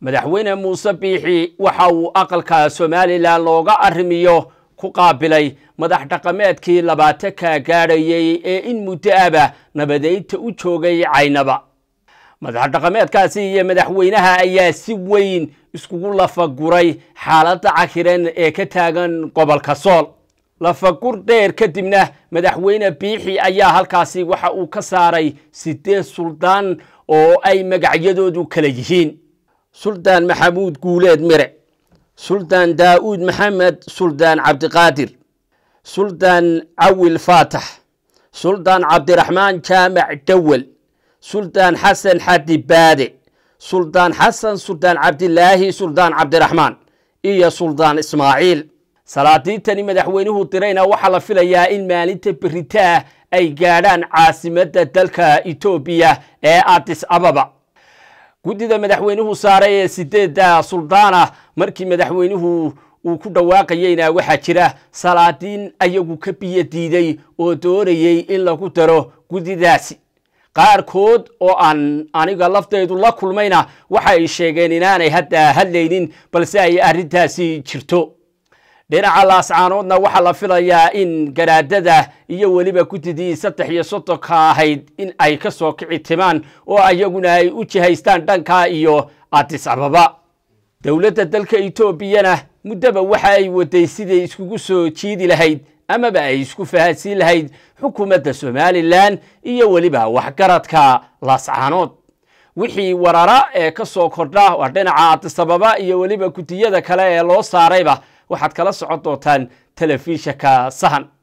madaxweyne muuse biixi waxa uu aqalka somalilan looga arrimiyo ku qaabilay madax dhaqameedkii labaatanka gaadhayay ee in muddo aba nabadeynta u joogay caynaba madax dhaqameedkaasi iyo madaxweynaha ayaa si weyn iskugu lafaguray xaaladda cakiran ee ka taagan gobolka sool lafagur dheer kadibna madaxweyne biixi ayaa halkaasi waxa uu ka saaray siddeed suldaan oo ay magacyadoodu kala yihiin suldaan maxamuud guuleed mire suldaan daa'uud maxamed suldaan cabdiqaadir suldaan cawil faatax suldaan cabdiraxmaan jaamac dhawel suldaan xasan xadi baade suldaan xasan suldaan cabdilaahi suldaan cabdiraxmaan iyo suldaan ismaaciil salaadiintani madaxweynuhu dirayna waxaa la filayaa in maalinta beritaah ay gaadhaan caasimadda dalka etoobiya ee adis ababa guddida madaxweynuhu saaray ee siddeeda suldaan ah markii madaxweynuhu uu ku dhawaaqayeyna waxaa jira salaadiin ayagu ka biyo diiday oo doonayey in lagu daro guddidaasi qaarkood oo aan aniga laftaydu la kulmayna waxa ay sheegeen inaanay hadda hadlaynin balse ay arrintaasi jirto dhinaca laascaanoodna waxaa la filayaa in garaadada iyo weliba gudidii saddex iyo soddonka ahayd in ay ka soo kici timaan oo ayaguna ay u jihaystaan dhanka iyo adis ababa dowladda dalka etoobiyana muddaba waxa ay waday siday iskugu soo jiidi lahayd amaba ay isku fahansiin lahayd xukuumadda somalilan iyo weliba waxgaradka laascaanood wixii warara ee ka soo kordha waa dhinaca adisababa iyo weliba gudiyada kale ee loo saarayba waxaad kala socon doontaan telefishanka sahan